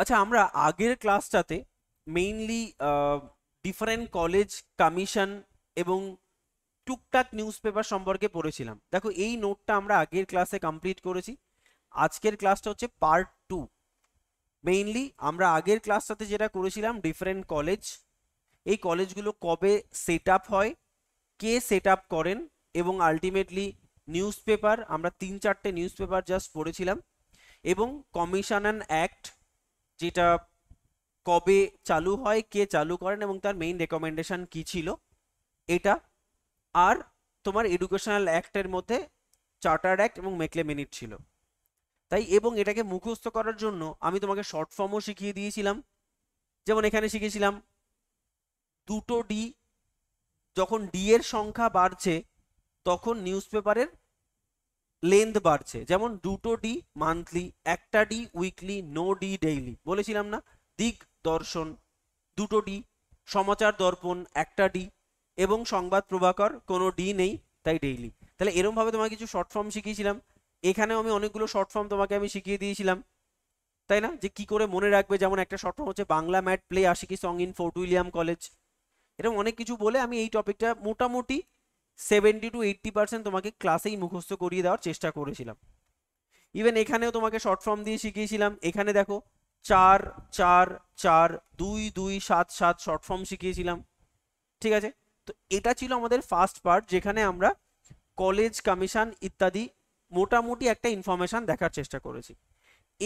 আচ্ছা আমরা আগের ক্লাসটাতে মেইনলি ডিফারেন্ট কলেজ কমিশন এবং টুকটাক নিউজ পেপার সম্পর্কে পড়েছিলাম দেখো এই নোটটা আমরা আগের ক্লাসে কমপ্লিট করেছি আজকের ক্লাসটা হচ্ছে পার্ট টু মেইনলি আমরা আগের ক্লাসটাতে যেটা করেছিলাম ডিফারেন্ট কলেজ এই কলেজগুলো কবে সেট আপ হয় কে সেট আপ করেন এবং আলটিমেটলি নিউজ পেপার আমরা তিন চারটে নিউজ পেপার জাস্ট পড়েছিলাম এবং কমিশন অ্যান্ড অ্যাক্ট যেটা কবে চালু হয় কে চালু করেন এবং তার মেইন রেকমেন্ডেশন কি ছিল এটা আর তোমার এডুকেশনাল অ্যাক্টের মধ্যে চার্টার অ্যাক্ট এবং মেকলে মিনিট ছিল তাই এবং এটাকে মুখস্থ করার জন্য আমি তোমাকে শর্ট ফর্মও শিখিয়ে দিয়েছিলাম যেমন এখানে শিখেছিলাম দুটো ডি যখন ডি এর সংখ্যা বাড়ছে তখন নিউজ পেপারের লেন্থ বাড়ছে যেমন দুটো ডি মান্থলি একটা D weekly no D daily বলেছিলাম না দিক দর্শন দুটো ডি সমাচার দর্পণ একটা ডি এবং সংবাদ প্রভাকর কোনো ডি নেই তাই ডেইলি তাহলে এরমভাবে তোমাকে কিছু শর্ট ফর্ম শিখিয়েছিলাম এখানেও আমি অনেকগুলো শর্ট ফর্ম তোমাকে আমি শিখিয়ে দিয়েছিলাম তাই না যে কি করে মনে রাখবে যেমন একটা শর্ট ফর্ম হচ্ছে বাংলা ম্যাট প্লে আশিকি song in Fort William college এরকম অনেক কিছু বলে আমি এই টপিকটা মোটামুটি সেভেন্টি টু এইট্টি পার্সেন্ট তোমাকে ক্লাসেই মুখস্থ করিয়ে দেওয়ার চেষ্টা করেছিলাম ইভেন এখানেও তোমাকে শর্ট ফর্ম দিয়ে শিখিয়েছিলাম এখানে দেখো চার চার চার দুই দুই সাত সাত শর্ট ফর্ম শিখিয়েছিলাম ঠিক আছে তো এটা ছিল আমাদের ফার্স্ট পার্ট যেখানে আমরা কলেজ কমিশন ইত্যাদি মোটামুটি একটা ইনফরমেশান দেখার চেষ্টা করেছি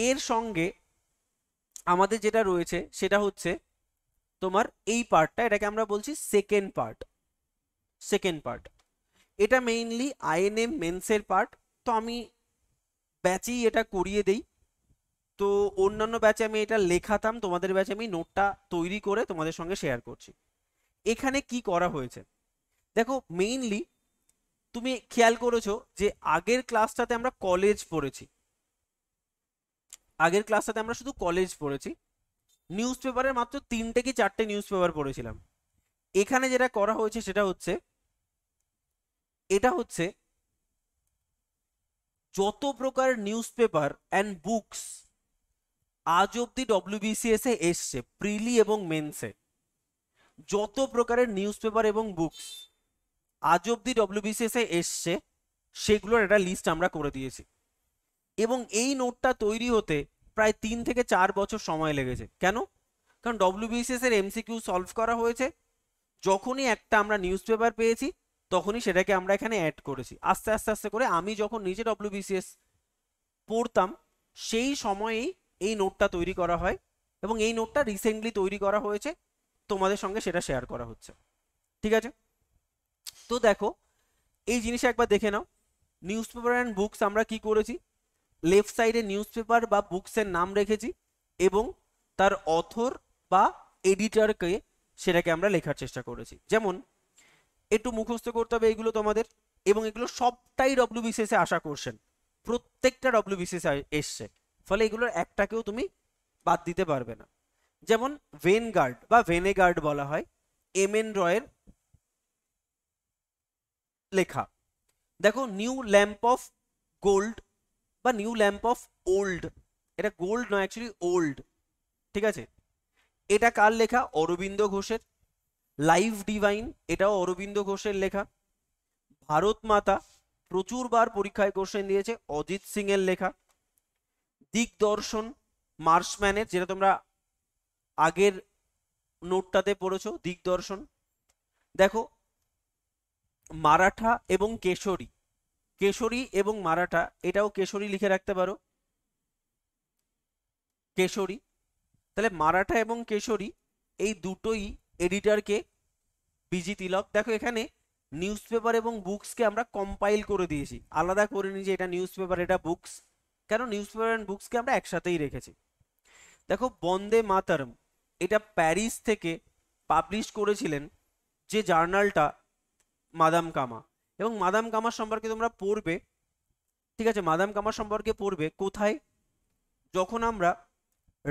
এর সঙ্গে আমাদের যেটা রয়েছে সেটা হচ্ছে তোমার এই পার্টটা এটাকে আমরা বলছি সেকেন্ড পার্ট সেকেন্ড পার্ট এটা মেইনলি আইএনএম মেন্সের পার্ট তো আমি ব্যাচেই এটা করিয়ে দেই তো অন্যান্য ব্যাচে আমি এটা লেখাতাম তোমাদের ব্যাচে আমি নোটটা তৈরি করে তোমাদের সঙ্গে শেয়ার করছি এখানে কি করা হয়েছে দেখো মেইনলি তুমি খেয়াল করেছো যে আগের ক্লাসটাতে আমরা কলেজ পড়েছি আগের ক্লাসটাতে আমরা শুধু কলেজ পড়েছি নিউজ পেপারের মাত্র তিনটে কি চারটে নিউজ পেপার পড়েছিলাম এখানে যেটা করা হয়েছে সেটা হচ্ছে এটা হচ্ছে যত প্রকার নিউজ পেপার অ্যান্ড বুকস আজ অব্দি ডব্লিউবিসিএস এ এসছে প্রিলি এবং মেন্সে যত প্রকারের নিউজ পেপার এবং বুকস আজ অব্দি ডব্লিউবিসিএস এ এসছে সেগুলোর একটা লিস্ট আমরা করে দিয়েছি এবং এই নোটটা তৈরি হতে প্রায় তিন থেকে চার বছর সময় লেগেছে কেন কারণ ডব্লিউবিসিএস এর এমসিকিউ সলভ করা হয়েছে যখনই একটা আমরা নিউজ পেপার পেয়েছি তখনই সেটাকে আমরা এখানে অ্যাড করেছি আস্তে আস্তে আস্তে করে আমি যখন নিজে ডব্লিউবিসিএস পড়তাম সেই সময়েই এই নোটটা তৈরি করা হয় এবং এই নোটটা রিসেন্টলি তৈরি করা হয়েছে তোমাদের সঙ্গে সেটা শেয়ার করা হচ্ছে ঠিক আছে তো দেখো এই জিনিস একবার দেখে নাও নিউজ পেপার অ্যান্ড বুকস আমরা কি করেছি লেফট সাইডে নিউজ পেপার বা বুকসের নাম রেখেছি এবং তার অথর বা এডিটরকে সেটাকে আমরা লেখার চেষ্টা করেছি যেমন একটু মুখস্থ করতে হবে এইগুলো তোমাদের এবং এগুলো সবটাই বিসিএসে আসা করছেন প্রত্যেকটা বিসিএস এসছে ফলে এগুলোর একটাকেও তুমি বাদ দিতে পারবে না যেমন ভেনগার্ড বা ভেনেগার্ড বলা হয় এম এন রয়ের লেখা দেখো নিউ ল্যাম্প অফ গোল্ড বা নিউ ল্যাম্প অফ ওল্ড এটা গোল্ড নয় অ্যাকচুয়ালি ওল্ড ঠিক আছে এটা কার লেখা অরবিন্দ ঘোষের লাইভ ডিভাইন এটাও অরবিন্দ ঘোষের লেখা ভারত মাতা প্রচুরবার পরীক্ষায় কোশ্চেন দিয়েছে অজিত সিং এর লেখা দিগদর্শন মার্শম্যানের যেটা তোমরা আগের নোটটাতে পড়েছো দিগদর্শন দেখো মারাঠা এবং কেশরী কেশরী এবং মারাঠা এটাও কেশরী লিখে রাখতে পারো কেশরী তাহলে মারাঠা এবং কেশরী এই দুটোই এডিটারকে বিজি তিলক দেখো এখানে নিউজ পেপার এবং বুকসকে আমরা কম্পাইল করে দিয়েছি আলাদা করে নিয়েছি এটা নিউজ পেপার এটা বুকস কেন নিউজ পেপার অ্যান্ড বুকসকে আমরা একসাথেই রেখেছি দেখো বন্দে মাতারম এটা প্যারিস থেকে পাবলিশ করেছিলেন যে জার্নালটা মাদাম কামা এবং মাদাম কামা সম্পর্কে তোমরা পড়বে ঠিক আছে মাদাম কামা সম্পর্কে পড়বে কোথায় যখন আমরা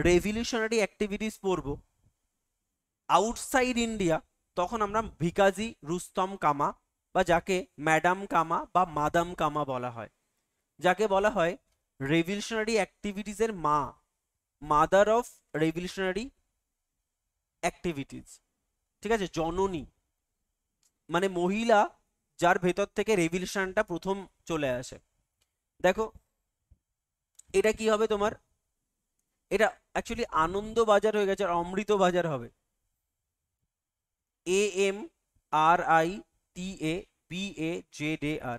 রেভিলিউশনারি অ্যাক্টিভিটিস পড়বো আউটসাইড ইন্ডিয়া তখন আমরা ভিকাজি রুস্তম কামা বা যাকে ম্যাডাম কামা বা মাদাম কামা বলা হয় যাকে বলা হয় রেভলিউশনারি অ্যাক্টিভিটিসের মা মাদার অফ রেভলিউশনারি অ্যাক্টিভিটিস ঠিক আছে জননী মানে মহিলা যার ভেতর থেকে রেভলিউশনটা প্রথম চলে আসে দেখো এটা কি হবে তোমার এটা অ্যাকচুয়ালি আনন্দ বাজার হয়ে গেছে আর অমৃত বাজার হবে A M R I T A B A Z R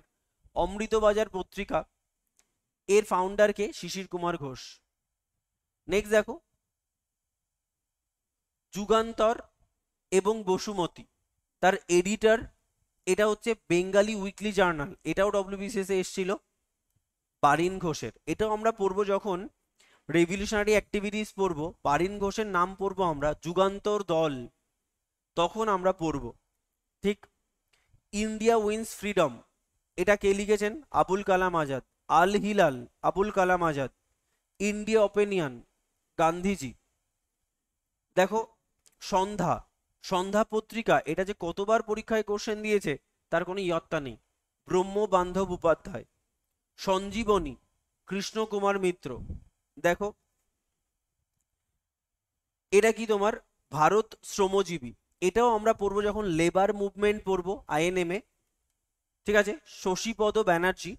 Amritabazar Patrika এর ফাউন্ডারকে শিশির কুমার ঘোষ নেক্সট দেখো যুগান্তর এবং বসুমতি তার এডিটার এটা হচ্ছে বেঙ্গালি উইকলি জার্নাল এটাও ডব্লিউবিসিএসে এসেছিল বারিন ঘোষের এটাও আমরা পড়বো যখন রেভলিউশনারি অ্যাক্টিভিটিস পড়বো বারিন ঘোষের নাম পড়বো আমরা যুগান্তর দল তখন আমরা পড়ব ঠিক ইন্ডিয়া উইন্স ফ্রিডম এটা কে লিখেছেন আবুল কালাম আজাদ আল হিলাল আবুল কালাম আজাদ ইন্ডিয়া ওপেনিয়ন গান্ধীজি দেখো সন্ধ্যা সন্ধ্যা পত্রিকা এটা যে কতবার পরীক্ষায় কোশ্চেন দিয়েছে তার কোনো ইয়ত্তা নেই ব্রহ্ম বান্ধব উপাধ্যায় সঞ্জীবনী কৃষ্ণকুমার মিত্র দেখো এটা কি তোমার ভারত শ্রমজীবী এটাও আমরা পড়ব যখন লেবার মুভমেন্ট পড়ব আইএনএমএ ঠিক আছে শশীপদ ব্যানার্জি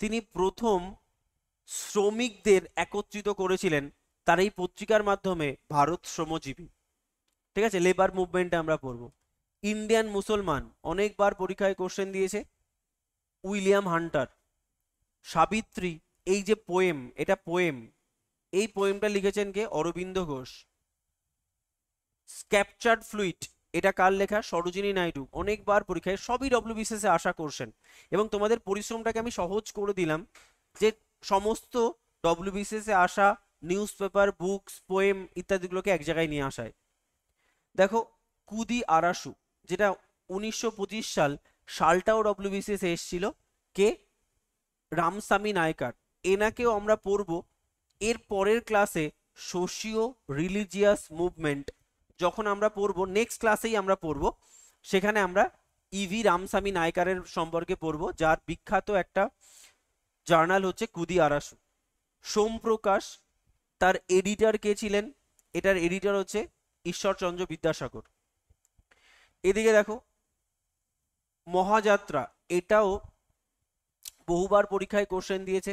তিনি প্রথম শ্রমিকদের একত্রিত করেছিলেন তার এই পত্রিকার মাধ্যমে ভারত শ্রমজীবী ঠিক আছে লেবার মুভমেন্ট আমরা পড়ব ইন্ডিয়ান মুসলমান অনেকবার পরীক্ষায় কোশ্চেন দিয়েছে উইলিয়াম হান্টার সাবিত্রী এই যে পোয়েম এটা পোয়েম এই পোয়েমটা লিখেছেন কে অরবিন্দ ঘোষ স্ক্যাপচার্ড ফ্লুইট এটা কার লেখা সরোজিনী নাইডু অনেকবার পরীক্ষায় সবই ডব্লিউবিসিএসে আশা করছেন এবং তোমাদের পরিশ্রমটাকে আমি সহজ করে দিলাম যে সমস্ত ডব্লিউবিসিএসে আসা নিউজ পেপার বুকস পোয়েম ইত্যাদিগুলোকে এক জায়গায় নিয়ে আসায় দেখো কুদি আরাসু যেটা উনিশশো সাল সালটাও ডব্লিউবিসিএস এসছিল কে রামসামি নায়কার এনাকেও আমরা পড়ব এর পরের ক্লাসে সোশিও রিলিজিয়াস মুভমেন্ট যখন আমরা পড়বো নেক্সট ক্লাসেই আমরা পড়বো সেখানে আমরা ইভি e রামস্বামী নায়কারের সম্পর্কে পড়ব যার বিখ্যাত একটা জার্নাল হচ্ছে কুদি আরাসু সোমপ্রকাশ তার এডিটর কে ছিলেন এটার এডিটর হচ্ছে ঈশ্বরচন্দ্র বিদ্যাসাগর এদিকে দেখো মহাযাত্রা এটাও বহুবার পরীক্ষায় কোশ্চেন দিয়েছে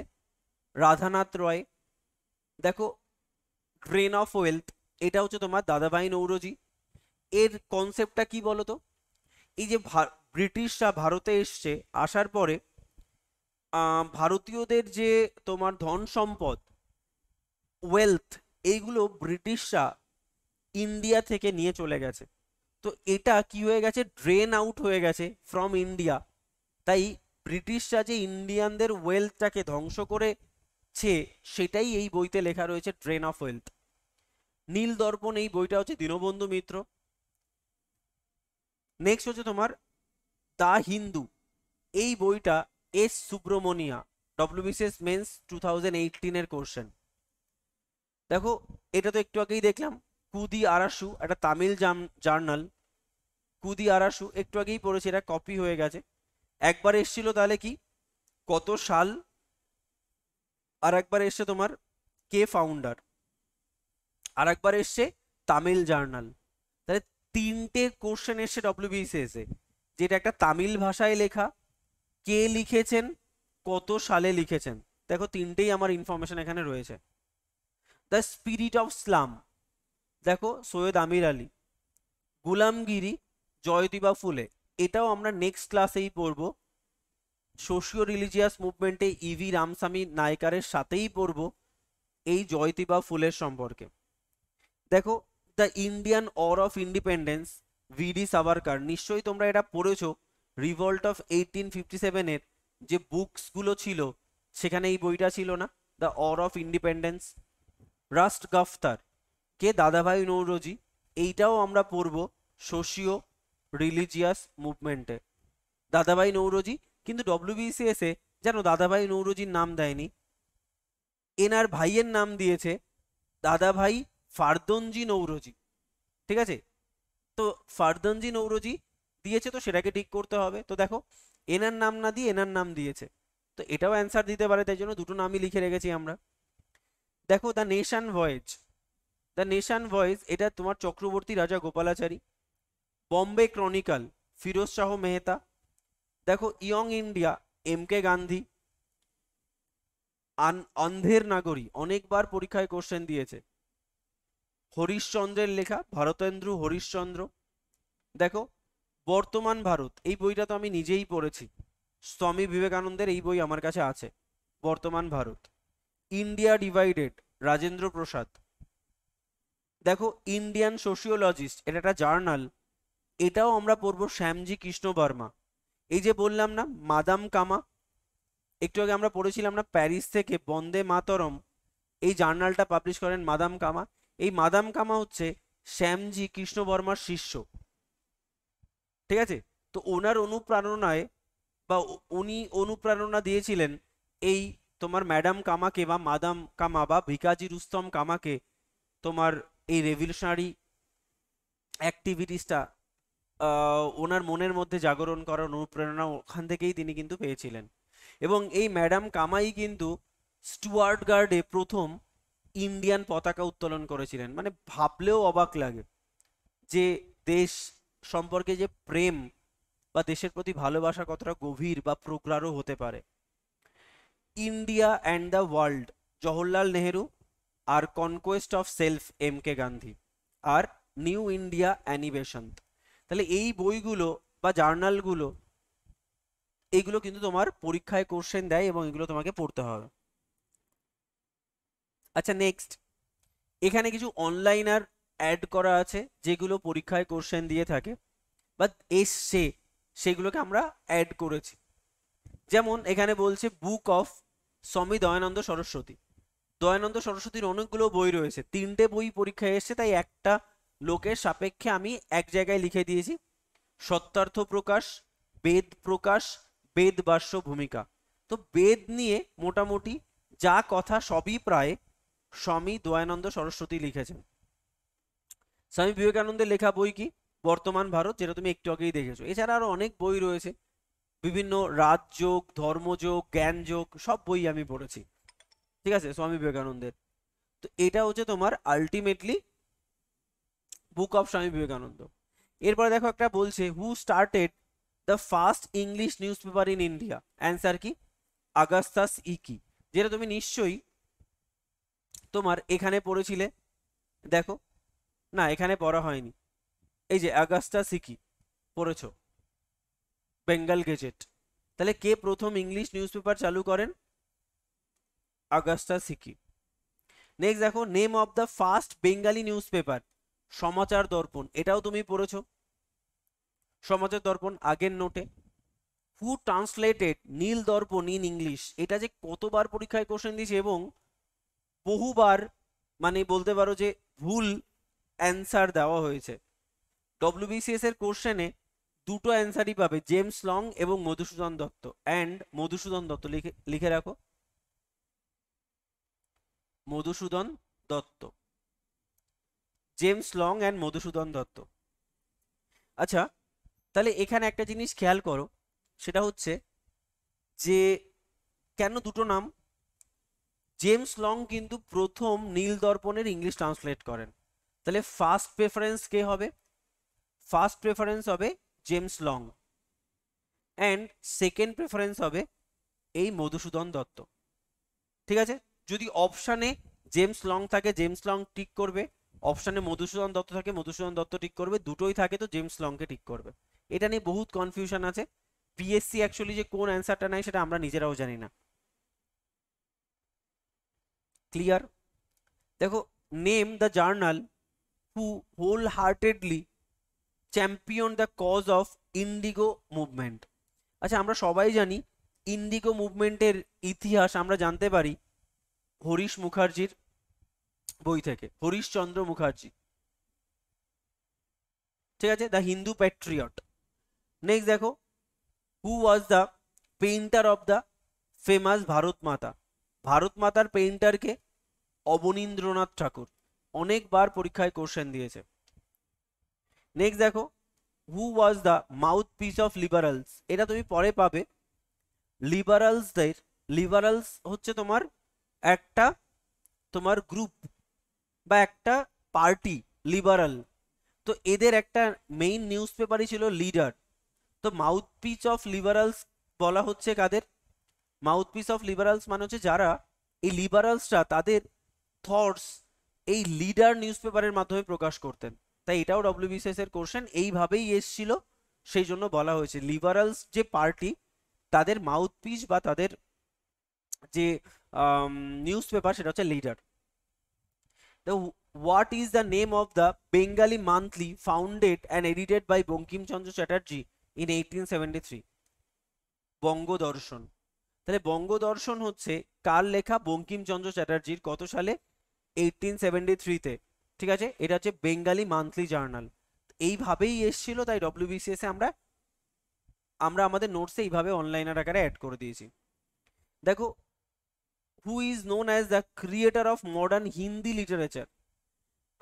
রাধানাথ রয় দেখো গ্রেন অফ ওয়েলথ এটা হচ্ছে তোমার দাদাভাই নৌরজি এর কনসেপ্টটা কি বলতো এই যে ব্রিটিশরা ভারতে এসছে আসার পরে ভারতীয়দের যে তোমার ধন সম্পদ ওয়েলথ এইগুলো ব্রিটিশরা ইন্ডিয়া থেকে নিয়ে চলে গেছে তো এটা কি হয়ে গেছে ড্রেন আউট হয়ে গেছে ফ্রম ইন্ডিয়া তাই ব্রিটিশরা যে ইন্ডিয়ানদের ওয়েলথটাকে ধ্বংস করেছে সেটাই এই বইতে লেখা রয়েছে ড্রেন অফ ওয়েলথ নীল দর্পণ এই বইটা হচ্ছে দীনবন্ধু মিত্র নেক্সট হচ্ছে তোমার দা হিন্দু এই বইটা S Subramania WBCS mains two thousand এইটিনের কোশ্চেন দেখো এটা তো একটু আগেই দেখলাম কুদি আরাসু একটা তামিল জার্নাল কুদি আরাসু একটু আগেই পড়েছে এটা কপি হয়ে গেছে একবার এসছিল তাহলে কি কত সাল আর একবার এসছে তোমার কে ফাউন্ডার আরেকবার এসছে তামিল জার্নাল তাহলে তিনটে কোশ্চেন এসছে ডব্লিউবিসিএসে যেটা একটা তামিল ভাষায় লেখা কে লিখেছেন কত সালে লিখেছেন দেখো তিনটেই আমার ইনফরমেশন এখানে রয়েছে দ্য স্পিরিট অফ স্লাম দেখো সৈয়দ আমির আলী গুলামগিরি জয়দীবা ফুলে এটাও আমরা নেক্সট ক্লাসেই পড়ব সোশিও রিলিজিয়াস মুভমেন্টে ইভি রামস্বামী নায়কারের সাথেই পড়ব এই জয়দীবা ফুলের সম্পর্কে দেখো the Indian war of independence V D Savarkar নিশ্চয়ই তোমরা এটা পড়েছো রিভল্ট অফ এইটিন ফিফটি সেভেনের যে বুকসগুলো ছিল সেখানে এই বইটা ছিল না the war of independence Rast Goftar কে দাদাভাই নৌরজি এইটাও আমরা পড়ব সোশিও রিলিজিয়াস মুভমেন্টে দাদাভাই নৌরজি কিন্তু ডব্লিউবিসিএসে যেন দাদাভাই নৌরজির নাম দেয়নি এনার ভাইয়ের নাম দিয়েছে দাদাভাই ফারদঞ্জি নৌরজি ঠিক আছে তো ফারদঞ্জি নৌরজি দিয়েছে তো সেটাকে ঠিক করতে হবে তো দেখো এনার নাম না দিয়ে এনার নাম দিয়েছে তো এটাও অ্যান্সার দিতে পারে তাই জন্য দুটো নামই লিখে রেখেছি আমরা দেখো the nation voice the nation voice এটা তোমার চক্রবর্তী রাজা গোপালাচারী বম্বে ক্রনিকাল ফিরোজ শাহ মেহতা দেখো young India M K Gandhi অন্ধের নাগরী অনেকবার পরীক্ষায় কোশ্চেন দিয়েছে হরিশচন্দ্রের লেখা ভারতেন্দ্র হরিশ্চন্দ্র দেখো বর্তমান ভারত এই বইটা তো আমি নিজেই পড়েছি স্বামী বিবেকানন্দের এই বই আমার কাছে আছে বর্তমান ভারত ইন্ডিয়া ডিভাইডেড রাজেন্দ্র প্রসাদ দেখো ইন্ডিয়ান সোশিওলজিস্ট এটা একটা জার্নাল এটাও আমরা পড়ব শ্যামজি কৃষ্ণ বর্মা এই যে বললাম না মাদাম কামা একটু আগে আমরা পড়েছিলাম না প্যারিস থেকে বন্দে মাতরম এই জার্নালটা পাবলিশ করেন মাদাম কামা এই মাদাম কামা হচ্ছে শ্যামজি কৃষ্ণ বর্মার শিষ্য ঠিক আছে তো ওনার অনুপ্রেরণায় বা উনি অনুপ্রেরণা দিয়েছিলেন এই তোমার ম্যাডাম কামাকে বা মাদাম কামা বা ভিকাজি রুস্তম কামাকে তোমার এই রেভলিউশনারি অ্যাক্টিভিটিসটা ওনার মনের মধ্যে জাগরণ করার অনুপ্রেরণা ওখান থেকেই তিনি কিন্তু পেয়েছিলেন এবং এই ম্যাডাম কামাই কিন্তু স্টুয়ার্ট গার্ডে প্রথম ইন্ডিয়ান পতাকা উত্তোলন করেছিলেন মানে ভাবলেও অবাক লাগে যে দেশ সম্পর্কে যে প্রেম বা দেশের প্রতি ভালোবাসা কতটা গভীর বা প্রগাঢ় হতে পারে India and the world Jawaharlal Nehru আর conquest of self M K Gandhi আর নিউ ইন্ডিয়া অ্যানিভেশন তাহলে এই বইগুলো বা জার্নালগুলো এগুলো কিন্তু তোমার পরীক্ষায় কোশ্চেন দেয় এবং এগুলো তোমাকে পড়তে হবে আচ্ছা নেক্সট এখানে কিছু অনলাইনার অ্যাড করা আছে যেগুলো পরীক্ষায় কোশ্চেন দিয়ে থাকে বা এসছে সেগুলোকে আমরা অ্যাড করেছি যেমন এখানে বলছে বুক অফ স্বামী দয়ানন্দ সরস্বতী দয়ানন্দ সরস্বতীর অনেকগুলো বই রয়েছে তিনটে বই পরীক্ষায় এসছে তাই একটা লোকের সাপেক্ষে আমি এক জায়গায় লিখে দিয়েছি সত্যার্থ প্রকাশ বেদ প্রকাশ বেদ বাস্য ভূমিকা তো বেদ নিয়ে মোটামুটি যা কথা সবই প্রায় স্বামী দয়ানন্দ সরস্বতী লিখেছেন স্বামী বিবেকানন্দের লেখা বই কি বর্তমান ভারত যেটা তুমি একটু আগেই দেখেছো এছাড়া আরো অনেক বই রয়েছে বিভিন্ন রাজযোগ ধর্মযোগ জ্ঞানযোগ সব বই আমি পড়েছি ঠিক আছে স্বামী বিবেকানন্দের তো এটা হচ্ছে তোমার আলটিমেটলি বুক অফ স্বামী বিবেকানন্দ এরপরে দেখো একটা বলছে who started the first English newspaper in India answer কি আগাস্তাস ইকি e e, যেটা তুমি নিশ্চয়ই তোমার এখানে পড়েছিলে দেখো না এখানে পড়া হয়নি এই যে আগাস্টা সিকি পড়েছ বেঙ্গল গেজেট তাহলে কে প্রথম ইংলিশ নিউজ পেপার চালু করেন আগাস্টা সিকি নেক্সট দেখো name of the first Bengali newspaper Samachar Darpan এটাও তুমি পড়েছ সমাচার দর্পণ আগের নোটে হু ট্রান্সলেটেড নীল দর্পণ ইন ইংলিশ এটা যে কতবার পরীক্ষায় কোশ্চেন দিয়েছে এবং বহুবার মানে বলতে পারো যে ভুল অ্যান্সার দেওয়া হয়েছে ডব্লিউবিসিএস এর কোশ্চেনে দুটো অ্যান্সারই পাবে জেমস লং এবং মধুসূদন দত্ত অ্যান্ড মধুসূদন দত্ত লিখে লিখে রাখো Madhusudan Dutta James Long and Madhusudan Dutta আচ্ছা তাহলে এখানে একটা জিনিস খেয়াল করো সেটা হচ্ছে যে কেন দুটো নাম জেমস লং কিন্তু প্রথম নীল দর্পণের ইংলিশ ট্রান্সলেট করেন তাহলে ফার্স্ট প্রেফারেন্স কে হবে ফার্স্ট প্রেফারেন্স হবে James Long and second preference হবে এই মধুসূদন দত্ত ঠিক আছে যদি অপশানে জেমস লং থাকে জেমস লং টিক করবে অপশানে মধুসূদন দত্ত থাকে মধুসূদন দত্ত টিক করবে দুটোই থাকে তো জেমস লংকে টিক করবে এটা নিয়ে বহুত কনফিউশন আছে পিএসসি অ্যাকচুয়ালি যে কোন অ্যান্সারটা নেয় সেটা আমরা নিজেরাও জানি না ক্লিয়ার দেখো name the journal who wholeheartedly champion the cause of indigo movement আচ্ছা আমরা সবাই জানি ইন্ডিগো মুভমেন্টের ইতিহাস আমরা জানতে পারি হরিশ মুখার্জির বই থেকে হরিশচন্দ্র মুখার্জি ঠিক আছে দ্য হিন্দু প্যাট্রিয়ট নেক্সট দেখো who was the painter of the famous Bharat Mata Bharat মাতার পেইন্টারকে অবনীন্দ্রনাথ ঠাকুর অনেকবার পরীক্ষায় কোশ্চেন দিয়েছে নেক্সট দেখো who was the mouthpiece of liberals এটা তুমি পরে পাবে লিবারালসদের লিবারালস হচ্ছে তোমার একটা তোমার গ্রুপ বা একটা পার্টি লিবারাল তো এদের একটা মেইন নিউজ পেপারই ছিল লিডার তো মাউথ পিচ অফ লিবারালস বলা হচ্ছে কাদের মাউথ পিস অফ লিবারালস মানে হচ্ছে যারা এই লিবারালসরা তাদের থটস এই লিডার নিউজ পেপারের মাধ্যমে প্রকাশ করতেন তাই এটাও ডব্লিউবিসিএস এর কোশ্চেন এইভাবেই এসছিল সেই জন্য বলা হয়েছে লিবারালস যে পার্টি তাদের মাউথপিস বা তাদের যে নিউজ পেপার সেটা হচ্ছে leader what is the name of the Bengali monthly founded and edited by Bankimchandra Chatterjee in eighteen seventy three Bangadarshan তাহলে বঙ্গদর্শন হচ্ছে কার লেখা বঙ্কিমচন্দ্র চ্যাটার্জির কত সালে এইটিন সেভেন্টি থ্রিতে ঠিক আছে এটা হচ্ছে বেঙ্গালি মান্থলি জার্নাল এইভাবেই এসছিল তাই এ আমরা আমরা আমাদের নোটসে এইভাবে অনলাইনের আকারে অ্যাড করে দিয়েছি দেখো who is known as the creator of modern Hindi literature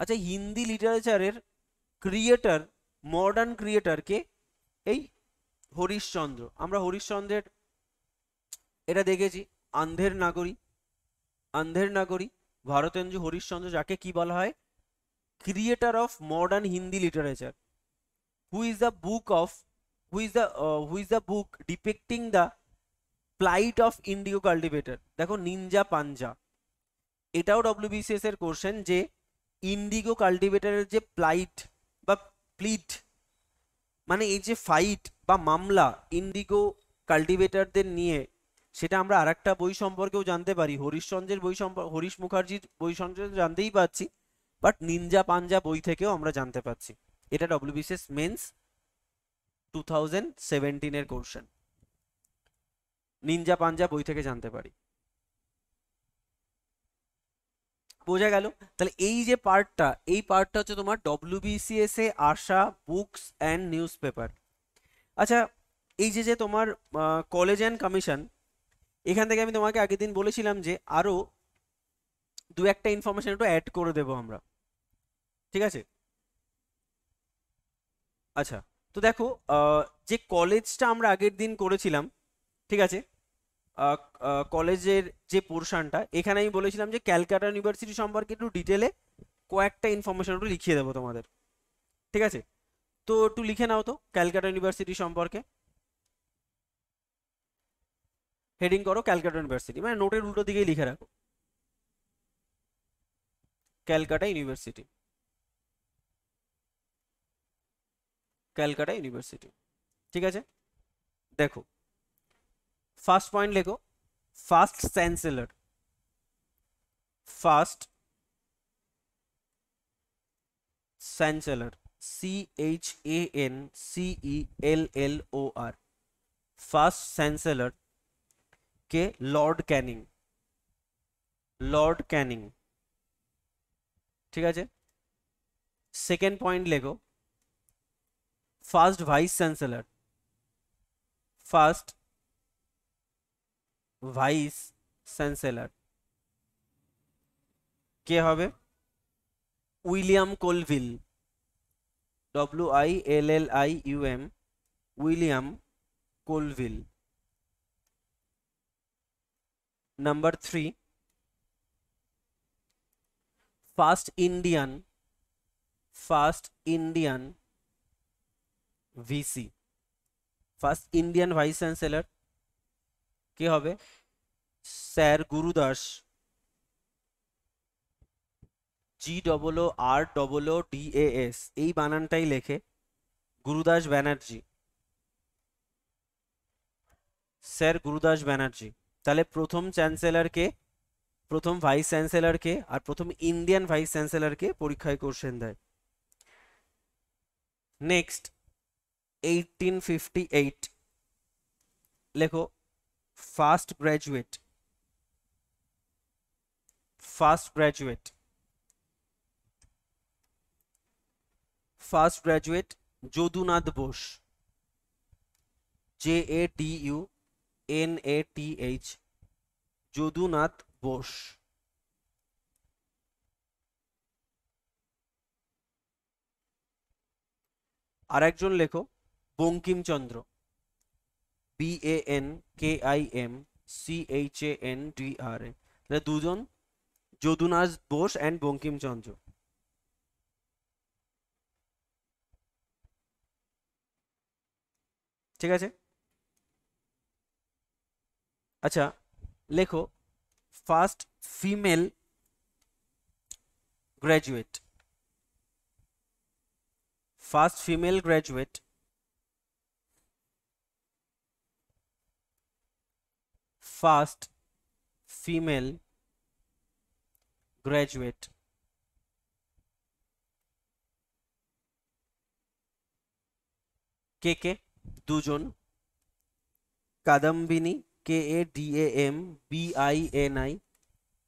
আচ্ছা হিন্দি লিটারেচারের ক্রিয়েটার মডার্ন ক্রিয়েটারকে এই হরিশচন্দ্র আমরা হরিশচন্দ্রের এটা দেখেছি আন্ধের নাগরী আন্ধের নাগরী ভারতেন্দু হরিশ্চন্দ্র যাকে কি বলা হয় creator of modern Hindi literature who is the book of who is the who is the book depicting the plight of indigo cultivator দেখো নিনজা পাঞ্জা এটাও বিসিএস এর কোশ্চেন যে ইন্ডিগো কাল্টিভেটারের যে প্লাইট বা প্লিট মানে এই যে ফাইট বা মামলা ইন্ডিগো কাল্টিভেটারদের নিয়ে সেটা আমরা আর একটা বই সম্পর্কেও জানতে পারি হরিশ্চন্দ্রের বই সম্পর্কে হরিশ মুখার্জির বই সম্পর্কে জানতেই পাচ্ছি বাট নিনজা পাঞ্জা বই থেকেও আমরা জানতে পাচ্ছি এটা ডব্লিউবিসিএস মেন্স টু থাউজেন্ড সেভেন্টিনের কোর্শন নিনজা পাঞ্জা বই থেকে জানতে পারি বোঝা গেল তাহলে এই যে পার্টটা এই পার্টটা হচ্ছে তোমার বিসিএস এ আশা বুকস অ্যান্ড নিউজ পেপার আচ্ছা এই যে যে তোমার কলেজ অ্যান্ড কমিশন এখান থেকে আমি তোমাকে আগের দিন বলেছিলাম যে আরও দু একটা ইনফরমেশন একটু অ্যাড করে দেব আমরা ঠিক আছে আচ্ছা তো দেখো যে কলেজটা আমরা আগের দিন করেছিলাম ঠিক আছে কলেজের যে পোর্শনটা এখানে আমি বলেছিলাম যে ক্যালকাটা ইউনিভার্সিটি সম্পর্কে একটু ডিটেলে কয়েকটা ইনফরমেশন একটু লিখিয়ে দেবো তোমাদের ঠিক আছে তো একটু লিখে নাও তো ক্যালকাটা ইউনিভার্সিটি সম্পর্কে হেডিং করো ক্যালকাটা ইউনিভার্সিটি মানে নোটের উল্টো দিকেই লিখে রাখো ক্যালকাটা ইউনিভার্সিটি ক্যালকাটা ইউনিভার্সিটি ঠিক আছে দেখো ফার্স্ট পয়েন্ট লেখো first chancellor first chancellor C H A N C E L L O R first chancellor के লর্ড ক্যানিং লর্ড ক্যানিং ঠিক আছে সেকেন্ড পয়েন্ট লেখো first vice chancellor first vice chancellor কে হবে William Colvile W I L L I U M William Colvile number 3 first indian first indian vc first indian vice chancellor কে হবে sir Gurudas G double O R double O D A S এই বানানটাই লেখে Gurudas Banerjee sir Gurudas Banerjee তাহলে প্রথম চ্যান্সেলারকে প্রথম vice চ্যান্সেলারকে আর প্রথম Indian vice চ্যান্সেলারকে পরীক্ষায় কোশ্চেন দেয় নেক্সট এইটিন ফিফটি এইট লেখো first graduate first graduate first graduate Jadunath Bose J A D U N A T H Jadunath Bose আরেকজন লেখক Bankimchandra B N K I M C H A N D R A তাহলে দুজন Jadunath Bose and Bankimchandra ঠিক আছে अच्छा लेखो first female graduate first female graduate first female graduate के के दूजन Kadambini K A D A M B I N I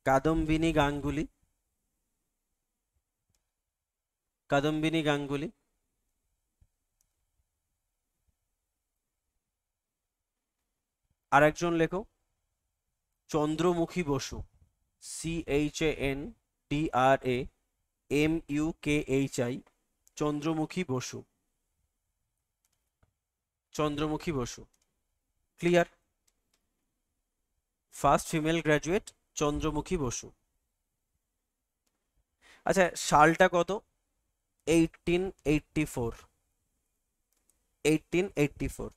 Kadambini Ganguly Kadambini Ganguly আরেকজন লেখক Chandramukhi Basu C H A N D R A M U K H I Chandramukhi Basu Chandramukhi Basu clear first female graduate Chandramukhi Basu আচ্ছা সালটা কত eighteen eighty four eighteen eighty four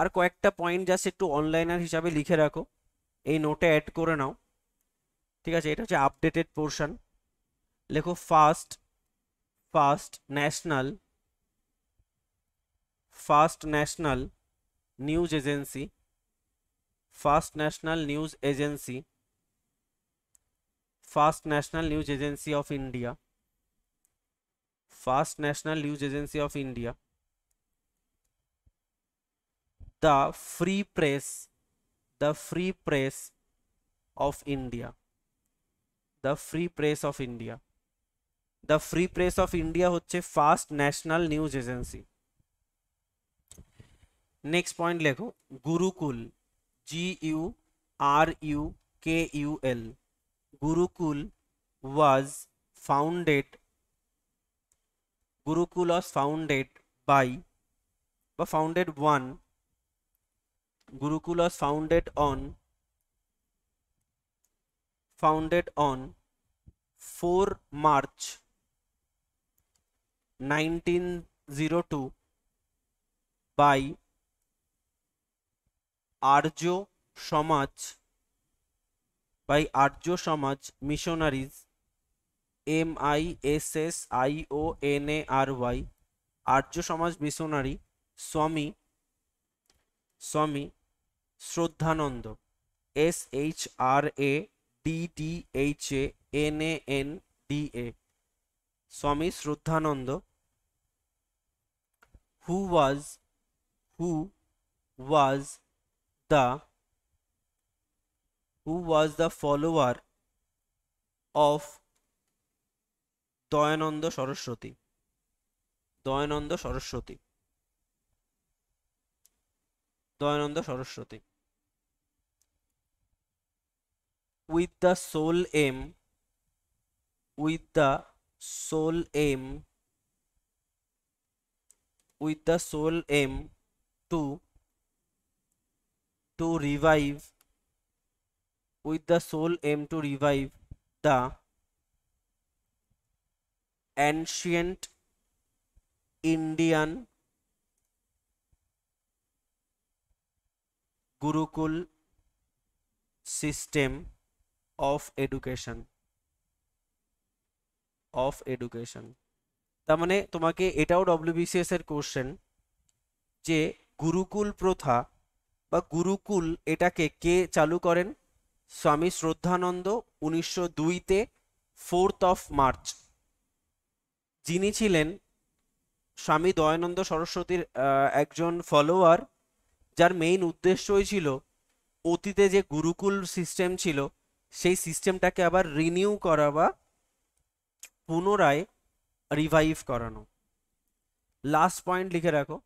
আর কয়েকটা point just একটু অনলাইনার হিসাবে লিখে রাখো এই নোটে অ্যাড করে নাও ঠিক আছে এটা হচ্ছে আপডেটেড পোর্শন লেখো first first national first national news agency first national news agency first national news agency of India first national news agency of India the free press the free press of India the free press of India the free press of India हे first national news agency next point लिखो Gurukul G U R U K U L Gurukul was founded Gurukul was founded by founded one Gurukul was founded on founded on four March 1902 zero two by Arya Samaj by Arya Samaj missionaries M I S S I O N A R Y Arya Samaj missionary Swami Swami Shraddhananda S H R A D D H A N A N D A Swami Shraddhananda who was who was the who was the follower of Dayananda Saraswati Dayananda Saraswati Dayananda Saraswati with the soul aim with the soul aim with the soul aim to to revive with the sole aim to revive the ancient Indian Gurukul system of education of education তার মানে তোমাকে এটাও WBCS এর question যে গুরুকুল প্রথা বা গুরুকুল এটাকে কে চালু করেন স্বামী শ্রদ্ধানন্দ উনিশশো দুইতে ফোর্থ অফ মার্চ যিনি ছিলেন স্বামী দয়ানন্দ সরস্বতীর একজন ফলোয়ার যার মেইন উদ্দেশ্যই ছিল অতীতে যে গুরুকুল সিস্টেম ছিল সেই সিস্টেমটাকে আবার রিনিউ করা বা পুনরায় রিভাইভ করানো লাস্ট পয়েন্ট লিখে রাখো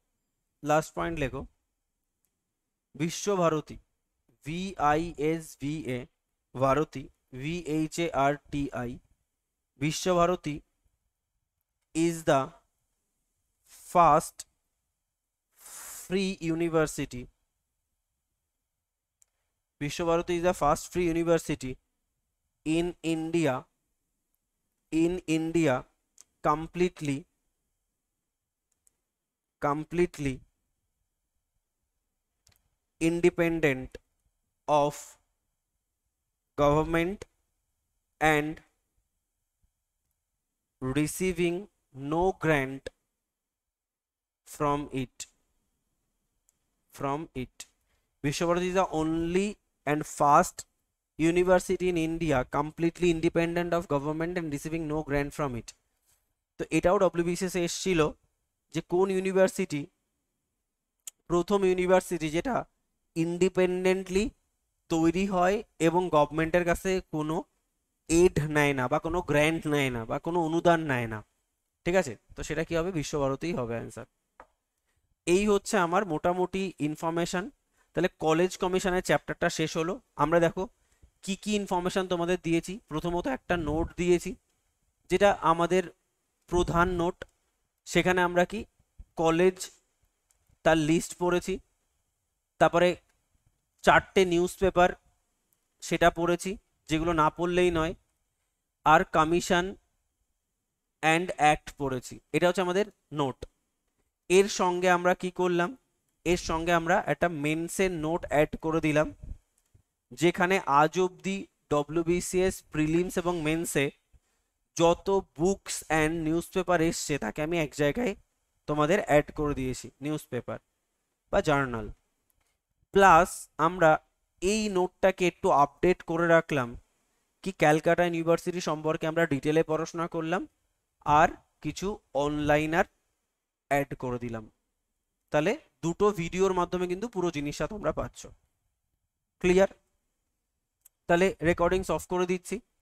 লাস্ট পয়েন্ট লেখো বিশ্বভারতী এ ভারতী এ আর টি আই Visva Bharati is the first free university Visva Bharati is the first free university in India in India completely completely independent of government and receiving no grant from it from it Vishwabharati is the only and first university in India completely independent of government and receiving no grant from it তো এটাও WBCS এসেছিল যে কোন university প্রথম university যেটা independently তৈরি হয় এবং গভর্নমেন্টের কাছে কোনো এড নেয় না বা কোনো গ্র্যান্ট নেয় না বা কোনো অনুদান নেয় না ঠিক আছে তো সেটা কি হবে বিশ্বভারতীই হবে অ্যান্সার এই হচ্ছে আমার মোটামুটি ইনফরমেশান তাহলে কলেজ কমিশনের চ্যাপ্টারটা শেষ হলো আমরা দেখো কি কি ইনফরমেশান তোমাদের দিয়েছি প্রথমত একটা নোট দিয়েছি যেটা আমাদের প্রধান নোট সেখানে আমরা কি কলেজ তার লিস্ট পড়েছি তারপরে চারটে নিউজ পেপার সেটা পড়েছি যেগুলো না পড়লেই নয় আর কমিশন অ্যান্ড অ্যাক্ট পড়েছি এটা হচ্ছে আমাদের নোট এর সঙ্গে আমরা কি করলাম এর সঙ্গে আমরা একটা মেন্সের নোট অ্যাড করে দিলাম যেখানে আজ অব্দি ডব্লিউবিসিএস প্রিলিমস এবং মেন্সে যত বুকস অ্যান্ড নিউজ পেপার এসছে তাকে আমি এক জায়গায় তোমাদের অ্যাড করে দিয়েছি নিউজ পেপার বা জার্নাল প্লাস আমরা এই নোটটাকে একটু আপডেট করে রাখলাম কি ক্যালকাটা ইউনিভার্সিটি সম্পর্কে আমরা ডিটেলে পড়াশোনা করলাম আর কিছু অনলাইনার অ্যাড করে দিলাম তাহলে দুটো ভিডিওর মাধ্যমে কিন্তু পুরো জিনিসটা তোমরা পাচ্ছ ক্লিয়ার তাহলে রেকর্ডিংস অফ করে দিচ্ছি